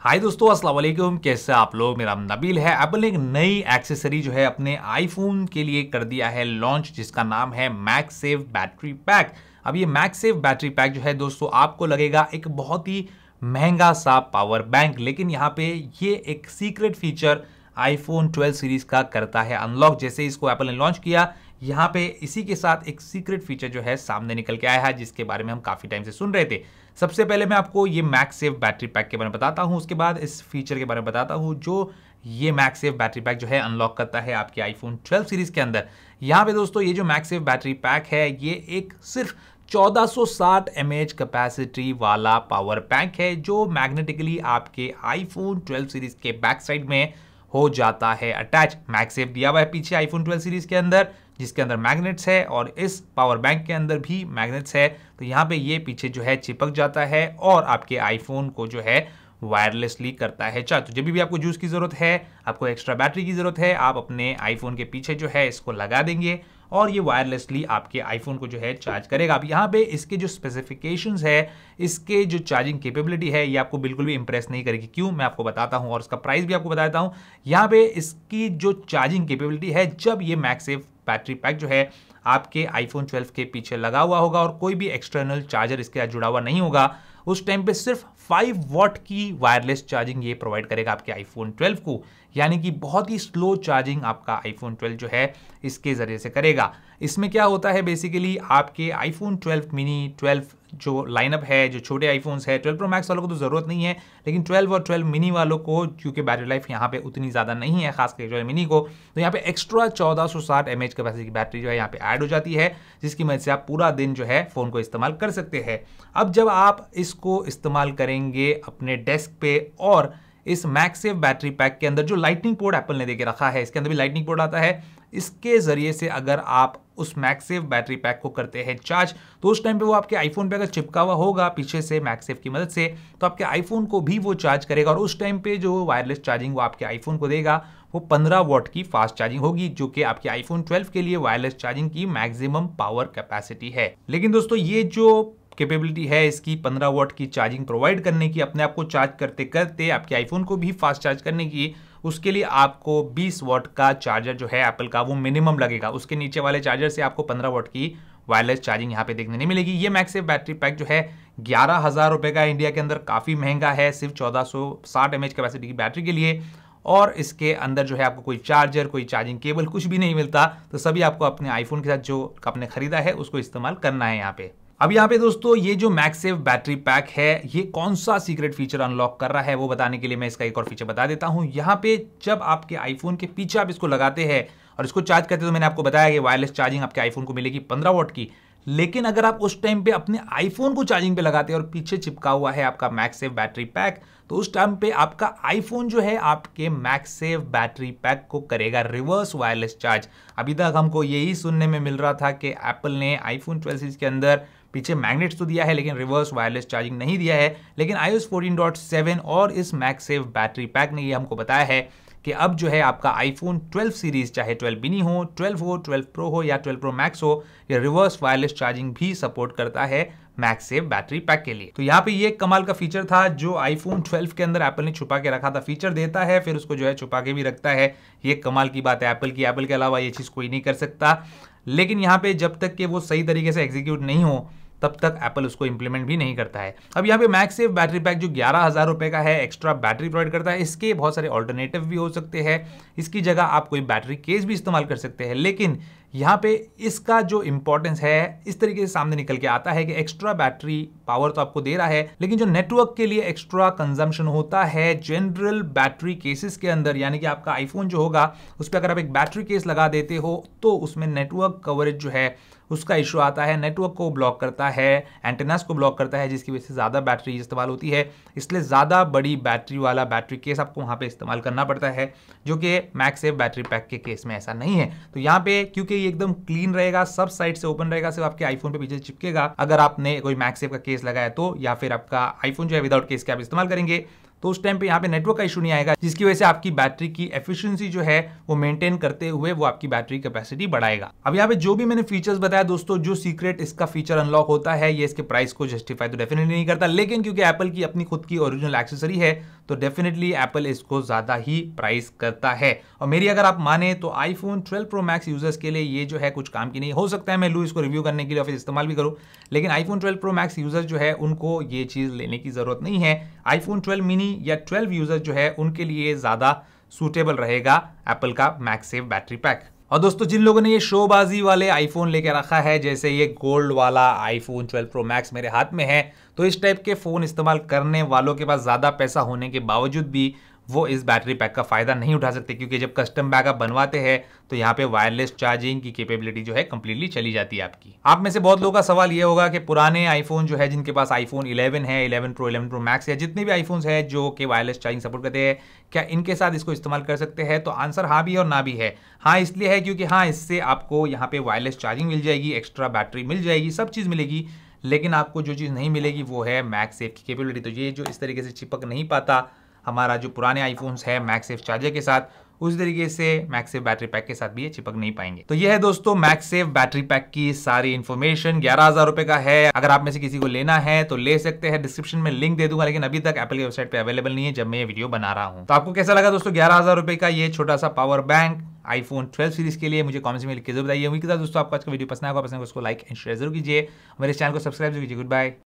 हाय दोस्तों अस्सलाम वालेकुम कैसे आप लोग मेरा नबील है एप्पल ने एक नई एक्सेसरी जो है अपने आईफोन के लिए कर दिया है लॉन्च जिसका नाम है मैक सेव बैटरी पैक अब ये मैक सेव बैटरी पैक जो है दोस्तों आपको लगेगा एक बहुत ही महंगा सा पावर बैंक लेकिन यहाँ पे ये एक सीक्रेट फीचर आईफोन 12 सीरीज का करता है अनलॉक जैसे इसको एप्पल ने लॉन्च किया यहाँ पे इसी के साथ एक सीक्रेट फीचर जो है सामने निकल के आया है जिसके बारे में हम काफ़ी टाइम से सुन रहे थे सबसे पहले मैं आपको ये मैक्सेव बैटरी पैक के बारे में बताता हूँ उसके बाद इस फीचर के बारे में बताता हूँ जो ये मैक्सेव बैटरी पैक जो है अनलॉक करता है आपके आईफोन 12 सीरीज़ के अंदर यहाँ पे दोस्तों ये जो मैक्सेव बैटरी पैक है ये एक सिर्फ 1460 mAh कैपेसिटी वाला पावर बैंक है जो मैग्नेटिकली आपके आईफोन 12 सीरीज़ के बैक साइड में हो जाता है अटैच मैक्सेव दिया हुआ है पीछे आईफोन 12 सीरीज़ के अंदर जिसके अंदर मैग्नेट्स है और इस पावर बैंक के अंदर भी मैग्नेट्स है तो यहाँ पे ये पीछे जो है चिपक जाता है और आपके आईफोन को जो है वायरलेसली करता है चार्ज तो जब भी आपको जूस की ज़रूरत है आपको एक्स्ट्रा बैटरी की ज़रूरत है आप अपने आईफोन के पीछे जो है इसको लगा देंगे और ये वायरलेसली आपके आईफोन को जो है चार्ज करेगा आप यहाँ पे इसके जो स्पेसिफिकेशंस है इसके जो चार्जिंग कैपेबिलिटी है ये आपको बिल्कुल भी इंप्रेस नहीं करेगी क्यों मैं आपको बताता हूँ और इसका प्राइस भी आपको बताता हूँ यहाँ पे इसकी जो चार्जिंग कैपेबिलिटी है जब ये मैक्सेफ बैटरी पैक जो है आपके आईफोन 12 के पीछे लगा हुआ होगा और कोई भी एक्सटर्नल चार्जर इसके साथ जुड़ा हुआ नहीं होगा उस टाइम पे सिर्फ 5 वॉट की वायरलेस चार्जिंग ये प्रोवाइड करेगा आपके आईफोन 12 को यानी कि बहुत ही स्लो चार्जिंग आपका आईफोन 12 जो है इसके ज़रिए से करेगा इसमें क्या होता है बेसिकली आपके आईफोन 12 मिनी 12 जो लाइनअप है जो छोटे आईफोन्स है 12 प्रो मैक्स वालों को तो ज़रूरत नहीं है लेकिन 12 और 12 मिनी वालों को क्योंकि बैटरी लाइफ यहाँ पे उतनी ज़्यादा नहीं है खास करके ट्वेल्व मिनी को तो यहाँ पे एक्स्ट्रा चौदह सौ कैपेसिटी की बैटरी जो है यहाँ पे ऐड ऐड हो जाती है जिसकी मदद से आप पूरा दिन जो है फ़ोन को इस्तेमाल कर सकते हैं अब जब आप इसको इस्तेमाल करेंगे अपने डेस्क पे और इस मैक्सेव बैटरी पैक के अंदर जो लाइटनिंग पोर्ट एप्पल ने देकर रखा है इसके अंदर भी लाइटनिंग पोर्ट आता है इसके ज़रिए से अगर आप उस मैक्सेव बैटरी पैक को करते हैं चार्ज तो उस टाइम पे वो आपके आईफोन पे अगर चिपका हुआ होगा पीछे से मैक्सेव की मदद से तो आपके आईफोन को भी वो चार्ज करेगा और उस टाइम पे जो वायरलेस चार्जिंग वो आपके आईफोन को देगा वो 15 वॉट की फास्ट चार्जिंग होगी जो कि आपके आईफोन 12 के लिए वायरलेस चार्जिंग की मैक्सिमम पावर कैपेसिटी है लेकिन दोस्तों ये जो कैपेबिलिटी है इसकी 15 वॉट की चार्जिंग प्रोवाइड करने की अपने आप को चार्ज करते करते आपके आईफोन को भी फास्ट चार्ज करने की उसके लिए आपको 20 वॉट का चार्जर जो है एप्पल का वो मिनिमम लगेगा उसके नीचे वाले चार्जर से आपको 15 वॉट की वायरलेस चार्जिंग यहाँ पे देखने नहीं मिलेगी ये मैक्सिव बैटरी पैक जो है ग्यारह हज़ार रुपये का इंडिया के अंदर काफ़ी महंगा है सिर्फ चौदह सौ साठ एम एच कैपेसिटी की बैटरी के लिए और इसके अंदर जो है आपको कोई चार्जर कोई चार्जिंग केबल कुछ भी नहीं मिलता तो सभी आपको अपने आईफोन के साथ जो आपने खरीदा है उसको इस्तेमाल करना है यहाँ पे अब यहाँ पे दोस्तों ये जो मैक्सेव बैटरी पैक है ये कौन सा सीक्रेट फीचर अनलॉक कर रहा है वो बताने के लिए मैं इसका एक और फीचर बता देता हूँ यहाँ पे जब आपके आईफोन के पीछे आप इसको लगाते हैं और इसको चार्ज करते तो मैंने आपको बताया कि वायरलेस चार्जिंग आपके आईफोन को मिलेगी पंद्रह वोट की लेकिन अगर आप उस टाइम पे अपने आईफोन को चार्जिंग पे लगाते हैं और पीछे चिपका हुआ है आपका मैक्सेव बैटरी पैक तो उस टाइम पे आपका आईफोन जो है आपके मैक्सेव बैटरी पैक को करेगा रिवर्स वायरलेस चार्ज अभी तक हमको यही सुनने में मिल रहा था कि एप्पल ने आईफोन ट्वेल्व सीरीज के अंदर पीछे मैग्नेट्स तो दिया है लेकिन रिवर्स वायरलेस चार्जिंग नहीं दिया है लेकिन आई एस और इस मैक सेव बैटरी पैक ने ये हमको बताया है कि अब जो है आपका आईफोन 12 सीरीज चाहे 12 बिनी हो 12 हो 12 प्रो हो या 12 प्रो मैक्स हो ये रिवर्स वायरलेस चार्जिंग भी सपोर्ट करता है मैक्स सेव बैटरी पैक के लिए तो यहाँ पे ये एक कमाल का फीचर था जो आईफोन 12 के अंदर एप्पल ने छुपा के रखा था फीचर देता है फिर उसको जो है छुपा के भी रखता है ये कमाल की बात है एप्पल की एप्पल के अलावा ये चीज़ कोई नहीं कर सकता लेकिन यहाँ पे जब तक कि वो सही तरीके से एग्जीक्यूट नहीं हो तब तक एप्पल उसको इंप्लीमेंट भी नहीं करता है अब यहाँ पे मैक्स सेफ बैटरी पैक जो ग्यारह हज़ार रुपये का है एक्स्ट्रा बैटरी प्रोवाइड करता है इसके बहुत सारे ऑल्टरनेटिव भी हो सकते हैं इसकी जगह आप कोई बैटरी केस भी इस्तेमाल कर सकते हैं लेकिन यहाँ पे इसका जो इम्पोर्टेंस है इस तरीके से सामने निकल के आता है कि एक्स्ट्रा बैटरी पावर तो आपको दे रहा है लेकिन जो नेटवर्क के लिए एक्स्ट्रा कंजम्पशन होता है जनरल बैटरी केसेस के अंदर यानी कि आपका आईफोन जो होगा उस पर अगर आप एक बैटरी केस लगा देते हो तो उसमें नेटवर्क कवरेज जो है उसका इशू आता है नेटवर्क को ब्लॉक करता है एंटेनास को ब्लॉक करता है जिसकी वजह से ज़्यादा बैटरी इस्तेमाल होती है इसलिए ज़्यादा बड़ी बैटरी वाला बैटरी केस आपको वहाँ पे इस्तेमाल करना पड़ता है जो कि मैक्सेफ बैटरी पैक के केस में ऐसा नहीं है तो यहाँ पे क्योंकि ये एकदम क्लीन रहेगा सब साइड से ओपन रहेगा सिर्फ आपके आईफोन पे पीछे चिपकेगा अगर आपने कोई मैक्सेप का केस लगाया तो या फिर आपका आईफोन जो है विदाउट केस के आप इस्तेमाल करेंगे तो उस टाइम पे यहाँ पे नेटवर्क का इशू नहीं आएगा जिसकी वजह से आपकी बैटरी की एफिशिएंसी जो है वो मेंटेन करते हुए वो आपकी बैटरी कैपेसिटी बढ़ाएगा अब यहाँ पे जो भी मैंने फीचर्स बताया दोस्तों जो सीक्रेट इसका फीचर अनलॉक होता है ये इसके प्राइस को जस्टिफाई तो डेफिनेटली नहीं करता लेकिन क्योंकि एप्पल की अपनी खुद की ओरिजिनल एक्सेसरी है तो डेफिनेटली एप्पल इसको ज्यादा ही प्राइस करता है और मेरी अगर आप माने तो iPhone twelve Pro Max users के लिए ये जो है कुछ काम की नहीं हो सकता है मैं लू इसको रिव्यू करने के लिए इस्तेमाल भी करूँ लेकिन iPhone twelve Pro Max users जो है उनको ये चीज़ लेने की जरूरत नहीं है आईफोन 12 मिनी या 12 यूजर जो है उनके लिए ज़्यादा सूटेबल रहेगा एप्पल का मैक्सेव बैटरी पैक और दोस्तों जिन लोगों ने ये शोबाजी वाले आईफोन लेके रखा है जैसे ये गोल्ड वाला आईफोन 12 प्रो मैक्स मेरे हाथ में है तो इस टाइप के फ़ोन इस्तेमाल करने वालों के पास ज़्यादा पैसा होने के बावजूद भी वो इस बैटरी पैक का फ़ायदा नहीं उठा सकते क्योंकि जब कस्टम बैग आप बनवाते हैं तो यहाँ पे वायरलेस चार्जिंग की कैपेबिलिटी जो है कम्प्लीटली चली जाती है आपकी आप में से बहुत लोगों का सवाल ये होगा कि पुराने आईफोन जो है जिनके पास आईफोन 11 है 11 प्रो 11 प्रो मैक्स है जितने भी आईफोन है जो कि वायरलेस चार्जिंग सपोर्ट करते हैं क्या इनके साथ इसको इस्तेमाल कर सकते हैं तो आंसर हाँ भी है और ना भी है हाँ इसलिए है क्योंकि हाँ इससे आपको यहाँ पे वायरलेस चार्जिंग मिल जाएगी एक्स्ट्रा बैटरी मिल जाएगी सब चीज़ मिलेगी लेकिन आपको जो चीज़ नहीं मिलेगी वो है मैक्स सेफ की कैपेबिलिटी तो ये जो इस तरीके से चिपक नहीं पाता हमारा जो पुराने आईफोन्स है मैक्सेफ चार्जर के साथ उस तरीके से मैक्सेफ बैटरी पैक के साथ भी ये चिपक नहीं पाएंगे तो ये है दोस्तों मैक्सेफ बैटरी पैक की सारी इन्फॉर्मेशन ग्यारह हजार रुपए का है अगर आप में से किसी को लेना है तो ले सकते हैं डिस्क्रिप्शन में लिंक दे दूंगा लेकिन अभी तक एप्पल की वेबसाइट पे अवेलेबल नहीं है जब मैं ये वीडियो बना रहा हूँ तो आपको कैसा लगा दोस्तों ग्यारह हजार रुपए का ये छोटा सा पावर बैंक आईफोन 12 सीरीज के लिए मुझे कॉमेंट में लिख के जरूर बताइए उम्मीद दोस्तों आपको आज का वीडियो पसंद आएगा पसंद उसको लाइक एंड शेयर जरूर कीजिए मेरे चैनल को सब्सक्राइब जरूर कीजिए गुड बाय